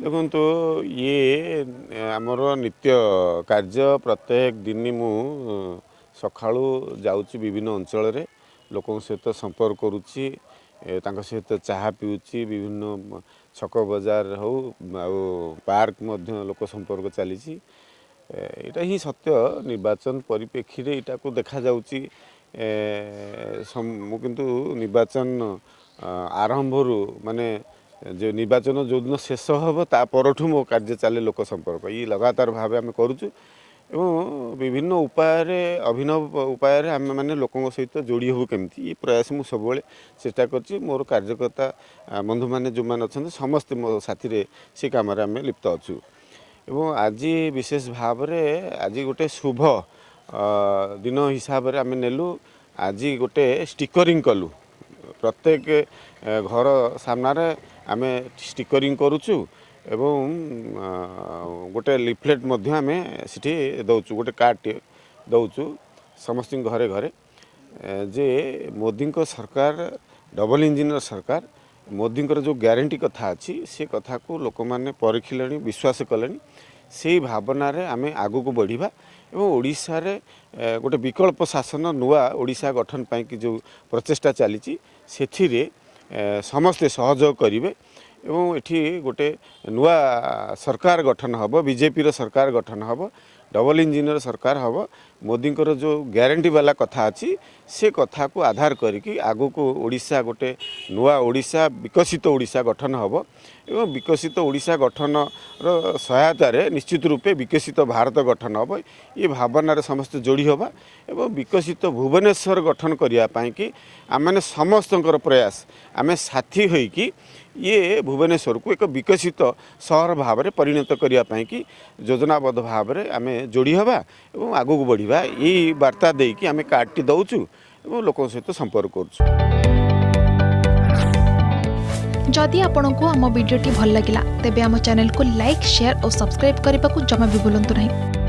ଦେଖନ୍ତୁ ଇଏ ଆମର ନିତ୍ୟ କାର୍ଯ୍ୟ ପ୍ରତ୍ୟେକ ଦିନ ମୁଁ ସକାଳୁ ଯାଉଛି ବିଭିନ୍ନ ଅଞ୍ଚଳରେ ଲୋକଙ୍କ ସହିତ ସମ୍ପର୍କ କରୁଛି ତାଙ୍କ ସହିତ ଚାହା ପିଉଛି ବିଭିନ୍ନ ଛକ ବଜାର ହେଉ ଆଉ ପାର୍କ ମଧ୍ୟ ଲୋକ ସମ୍ପର୍କ ଚାଲିଛି ଏଇଟା ହିଁ ସତ୍ୟ ନିର୍ବାଚନ ପରିପ୍ରେକ୍ଷୀରେ ଏଇଟାକୁ ଦେଖାଯାଉଛି ମୁଁ କିନ୍ତୁ ନିର୍ବାଚନ ଆରମ୍ଭରୁ ମାନେ ଯେ ନିର୍ବାଚନ ଯେଉଁଦିନ ଶେଷ ହେବ ତା ପରଠୁ ମୋ କାର୍ଯ୍ୟ ଚାଲେ ଲୋକ ସମ୍ପର୍କ ଇଏ ଲଗାତାର ଭାବେ ଆମେ କରୁଛୁ ଏବଂ ବିଭିନ୍ନ ଉପାୟରେ ଅଭିନବ ଉପାୟରେ ଆମେମାନେ ଲୋକଙ୍କ ସହିତ ଯୋଡ଼ି ହେବୁ କେମିତି ଏ ପ୍ରୟାସ ମୁଁ ସବୁବେଳେ ଚେଷ୍ଟା କରିଛି ମୋର କାର୍ଯ୍ୟକର୍ତ୍ତା ବନ୍ଧୁମାନେ ଯେଉଁମାନେ ଅଛନ୍ତି ସମସ୍ତେ ମୋ ସାଥିରେ ସେ କାମରେ ଆମେ ଲିପ୍ତ ଅଛୁ ଏବଂ ଆଜି ବିଶେଷ ଭାବରେ ଆଜି ଗୋଟେ ଶୁଭ ଦିନ ହିସାବରେ ଆମେ ନେଲୁ ଆଜି ଗୋଟେ ଷ୍ଟିକରିଂ କଲୁ ପ୍ରତ୍ୟେକ ଘର ସାମ୍ନାରେ आमे लिफलेट गर्छु ए सिठी लिफलेटम्यो गोटे देउछु गए काउँछु घरे घरे जे को सरकार डबल इंजन सरकार सरकार को जो ग्यारेन्टी कथा अस्ति से कथा लोक माने परखिले विश्वास कले सही भावन आमे एवं ओडिसा रे गोटे विकल्प शासन ओडिसा गठन छि सेथि रे ସମସ୍ତେ ସହଯୋଗ କରିବେ ଏବଂ ଏଠି ଗୋଟେ ନୂଆ ସରକାର ଗଠନ ହେବ ବିଜେପିର ସରକାର ଗଠନ ହେବ ଡବଲ ଇଞ୍ଜିନର ସରକାର ହେବ ମୋଦିଙ୍କର ଯେଉଁ ଗ୍ୟାରେଣ୍ଟି ବାଲା କଥା ଅଛି ସେ କଥାକୁ ଆଧାର କରିକି ଆଗକୁ ଓଡ଼ିଶା ଗୋଟେ ନୂଆ ଓଡ଼ିଶା ବିକଶିତ ଓଡ଼ିଶା ଗଠନ ହେବ ଏବଂ ବିକଶିତ ଓଡ଼ିଶା ଗଠନର ସହାୟତାରେ ନିଶ୍ଚିତ ରୂପେ ବିକଶିତ ଭାରତ ଗଠନ ହେବ ଏ ଭାବନାରେ ସମସ୍ତେ ଯୋଡ଼ି ହେବା ଏବଂ ବିକଶିତ ଭୁବନେଶ୍ୱର ଗଠନ କରିବା ପାଇଁକି ଆମମାନେ ସମସ୍ତଙ୍କର ପ୍ରୟାସ ଆମେ ସାଥୀ ହୋଇକି ये भुवनेश्वर को एक विकसित सहर भाव में पिणत करने कि योजनाबद्ध भाव में आम जोड़ी हवा और आग को बढ़िया यही बार्ता दे कि आम कार्डटी दौचु और लोक सहित संपर्क करदी आपण को आम भिडी भल लगा तेब आम चेल को लाइक सेयार और सब्सक्राइब करने को जमा भी बुलां